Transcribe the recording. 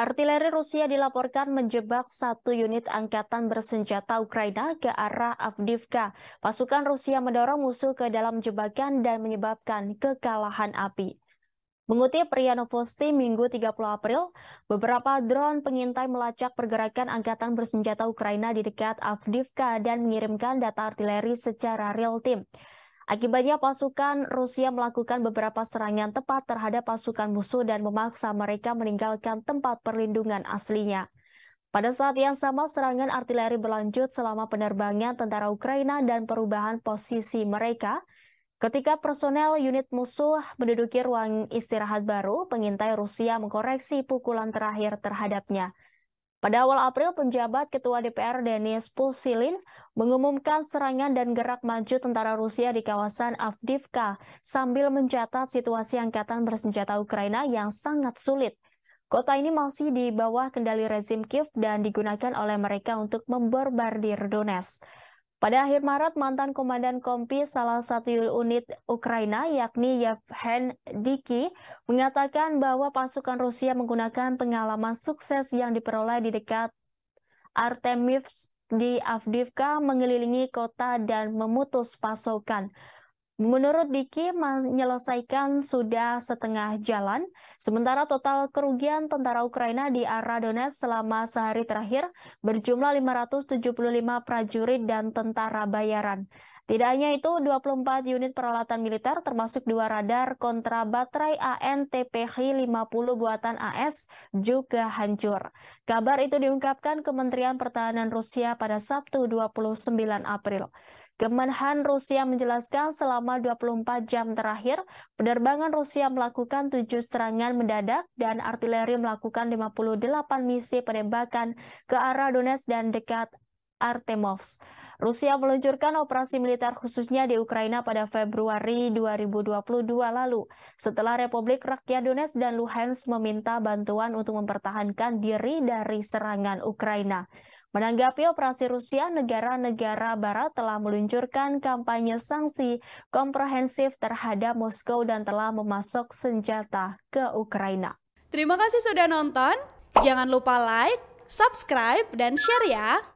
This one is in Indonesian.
Artileri Rusia dilaporkan menjebak satu unit angkatan bersenjata Ukraina ke arah Avdivka. Pasukan Rusia mendorong musuh ke dalam jebakan dan menyebabkan kekalahan api. Mengutip Posti Minggu 30 April, beberapa drone pengintai melacak pergerakan angkatan bersenjata Ukraina di dekat Avdivka dan mengirimkan data artileri secara real-time. Akibatnya pasukan Rusia melakukan beberapa serangan tepat terhadap pasukan musuh dan memaksa mereka meninggalkan tempat perlindungan aslinya. Pada saat yang sama, serangan artileri berlanjut selama penerbangan tentara Ukraina dan perubahan posisi mereka. Ketika personel unit musuh menduduki ruang istirahat baru, pengintai Rusia mengkoreksi pukulan terakhir terhadapnya. Pada awal April, penjabat Ketua DPR Denis Pusilin mengumumkan serangan dan gerak maju tentara Rusia di kawasan Avdivka sambil mencatat situasi angkatan bersenjata Ukraina yang sangat sulit. Kota ini masih di bawah kendali rezim Kiev dan digunakan oleh mereka untuk membombardir Donetsk. Pada akhir Maret, mantan Komandan Kompi salah satu unit Ukraina yakni Yevhen Diki mengatakan bahwa pasukan Rusia menggunakan pengalaman sukses yang diperoleh di dekat Artemivs di Avdivka mengelilingi kota dan memutus pasokan. Menurut Diki, menyelesaikan sudah setengah jalan, sementara total kerugian tentara Ukraina di arah Donetsk selama sehari terakhir berjumlah 575 prajurit dan tentara bayaran. Tidak hanya itu, 24 unit peralatan militer termasuk dua radar kontra baterai ANTPH 50 buatan AS juga hancur. Kabar itu diungkapkan Kementerian Pertahanan Rusia pada Sabtu 29 April. Kemenhan Rusia menjelaskan selama 24 jam terakhir, penerbangan Rusia melakukan tujuh serangan mendadak dan artileri melakukan 58 misi penembakan ke arah Donetsk dan dekat Artemovsk. Rusia meluncurkan operasi militer khususnya di Ukraina pada Februari 2022 lalu, setelah Republik Rakyat Donetsk dan Luhansk meminta bantuan untuk mempertahankan diri dari serangan Ukraina. Menanggapi operasi Rusia, negara-negara barat telah meluncurkan kampanye sanksi komprehensif terhadap Moskow dan telah memasok senjata ke Ukraina. Terima kasih sudah nonton. Jangan lupa like, subscribe, dan share ya.